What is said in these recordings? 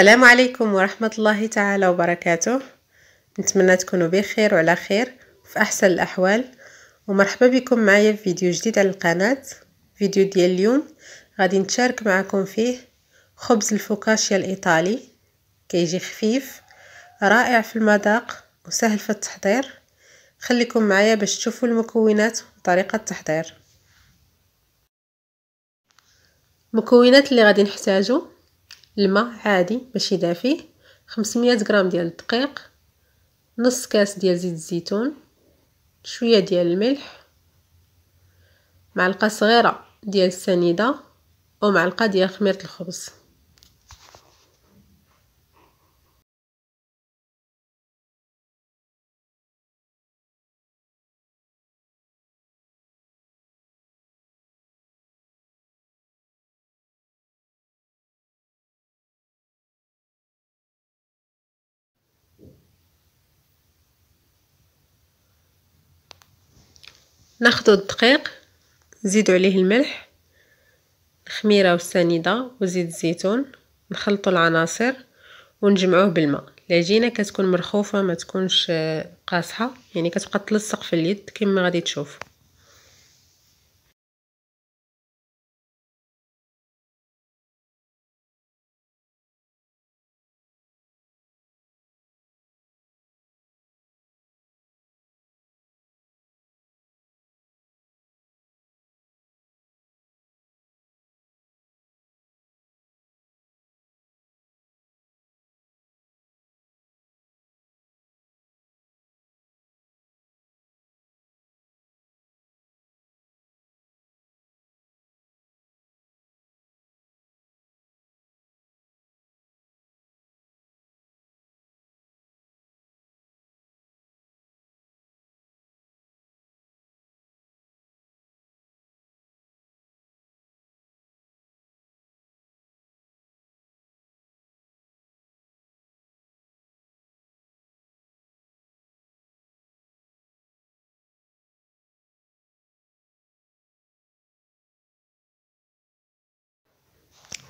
السلام عليكم ورحمة الله تعالى وبركاته نتمنى تكونوا بخير وعلى خير وفي أحسن الأحوال ومرحبا بكم معايا في فيديو جديد على القناة فيديو ديال اليوم غادي نتشارك معكم فيه خبز الفوكاشيا الإيطالي كيجي خفيف رائع في المذاق وسهل في التحضير خليكم معايا باش تشوفوا المكونات وطريقة التحضير المكونات اللي غادي نحتاجو الماء عادي ماشي دافي 500 غرام ديال الدقيق نص كاس ديال زيت الزيتون شويه ديال الملح معلقه صغيره ديال السنيده ومعلقه ديال خميره الخبز ناخدو الدقيق نزيدو عليه الملح الخميرة والسنيدة وزيت الزيتون نخلطو العناصر ونجمعوه بالماء العجينه كتكون مرخوفه ما تكونش قاصحه يعني كتبقى تلصق في اليد كما غادي تشوفوا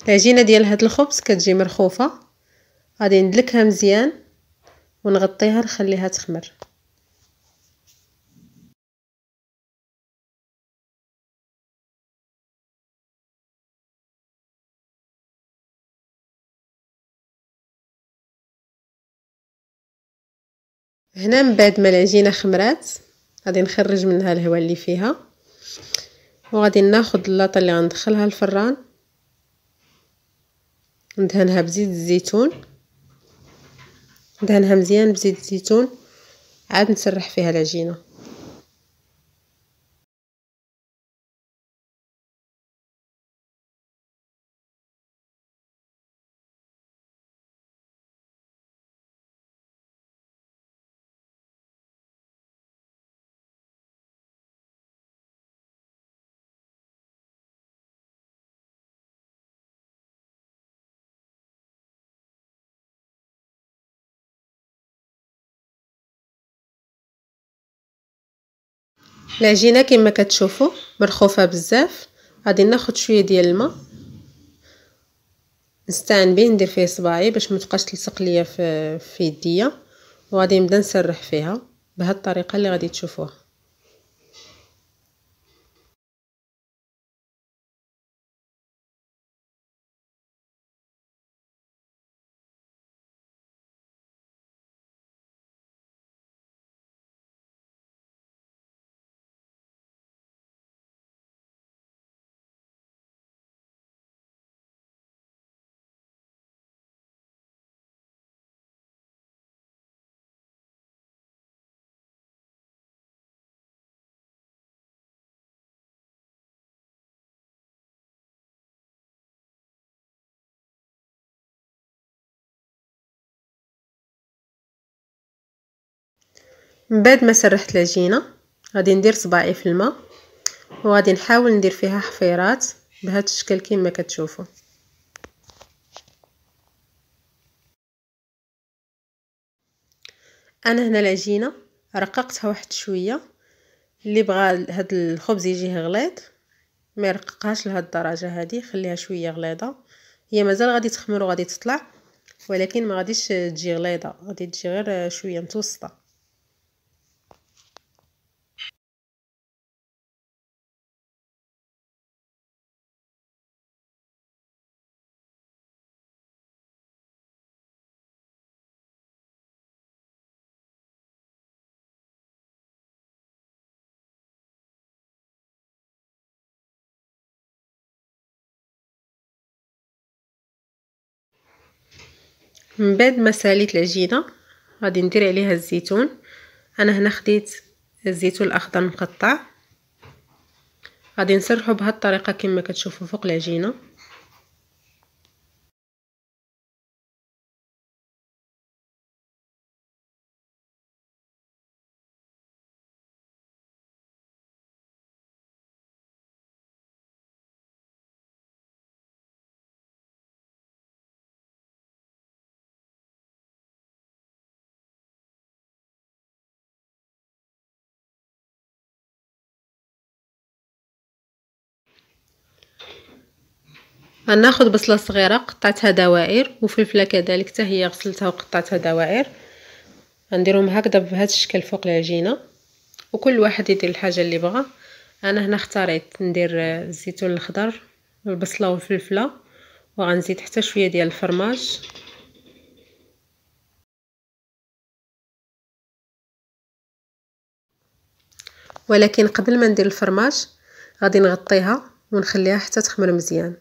العجينه ديال هاد الخبز كتجي مرخوفه غادي ندلكها مزيان ونغطيها نخليها تخمر هنا من بعد ما العجينه خمرات غادي نخرج منها الهواء اللي فيها وغادي ناخذ اللاطه اللي غندخلها الفران ندهنها بزيت الزيتون ندهنها مزيان بزيت الزيتون عاد نسرح فيها العجينه العجينه كما كتشوفوا مرخوفه بزاف غادي ناخذ شويه ديال الماء نستعن به ندير فيه صباعي باش ما تبقاش تلصق ليا في في يديا وغادي نبدا نسرح فيها بهذه الطريقه اللي غادي تشوفوها من بعد ما سرحت العجينه غادي ندير صباعي في الماء وغادي نحاول ندير فيها حفيرات بهذا الشكل كما كتشوفوا انا هنا العجينه رققتها واحد شويه اللي بغى هاد الخبز يجيه غليظ ما يرققهاش لهاد الدرجه هادي خليها شويه غليظه هي مازال غادي تخمر وغادي تطلع ولكن ما غاديش تجي غليظه غادي تجي غير شويه متوسطه من بعد ما ساليت العجينه غادي ندير عليها الزيتون انا هنا خديت الزيتون الاخضر مقطع غادي نسرحو بهاد الطريقه كما كتشوفوا فوق العجينه غناخذ بصله صغيره قطعتها دوائر وفلفله كذلك حتى هي غسلتها وقطعتها دوائر غنديرهم هكذا بهذا الشكل فوق العجينه وكل واحد يدير الحاجه اللي بغا انا هنا اختاريت ندير الزيتون الخضر والبصله والفلفله وغنزيد حتى شويه ديال الفرماج ولكن قبل ما ندير الفرماج غادي نغطيها ونخليها حتى تخمر مزيان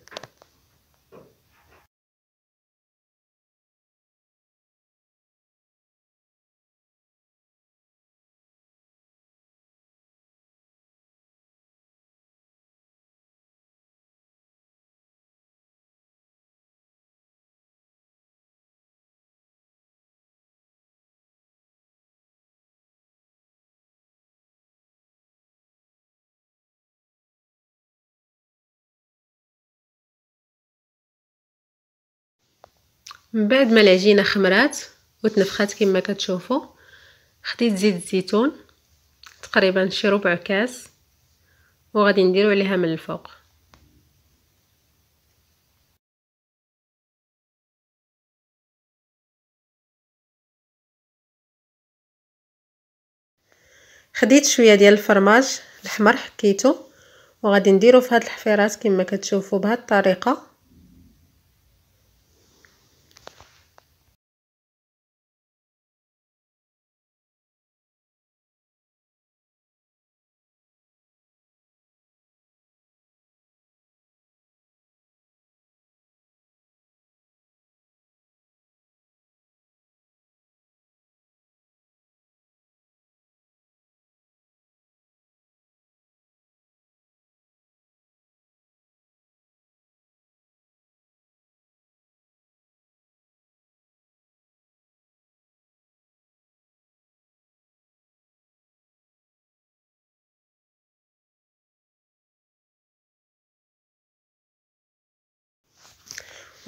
من بعد ما العجينه خمرات وتنفخات كما كتشوفوا خديت زيت الزيتون تقريبا شي ربع كاس وغادي نديرو عليها من الفوق خديت شويه ديال الفرماج الاحمر حكيته وغادي نديرو في هاد الحفيرات كما كتشوفوا بهاد الطريقه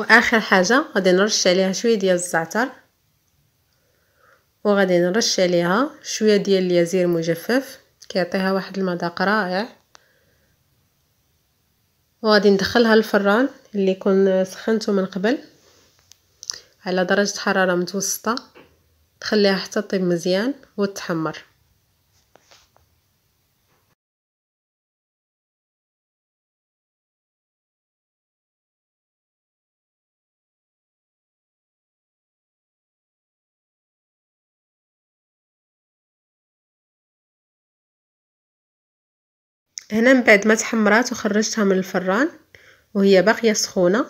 واخر حاجه غادي نرش عليها شويه ديال الزعتر وغادي نرش عليها شويه ديال اليازير مجفف كيعطيها واحد المذاق رائع وغادي ندخلها للفران اللي كون سخنته من قبل على درجه حراره متوسطه تخليها حتى طيب مزيان وتحمر هنا من بعد ما تحمرات وخرجتها من الفران وهي باقيه سخونه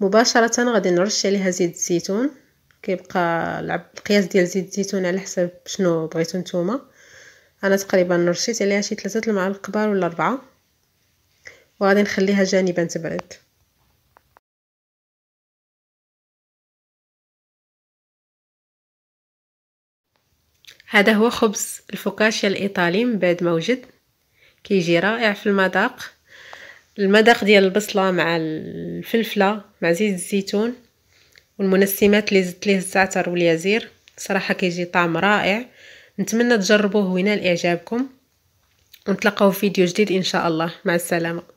مباشره غادي نرش عليها زيت الزيتون كيبقى القياس ديال زيت الزيتون على حسب شنو بغيتو نتوما انا تقريبا رشيت عليها شي ثلاثه المعالق كبار ولا اربعه وغادي نخليها جانبا تبرد هذا هو خبز الفوكاشيا الايطالي من بعد ما وجد كيجي رائع في المذاق المذاق ديال البصله مع الفلفله مع زيت الزيتون والمنسمات اللي زدت ليه الزعتر واليازير صراحه كيجي طعم رائع نتمنى تجربوه وينال اعجابكم ونتلاقاو في فيديو جديد ان شاء الله مع السلامه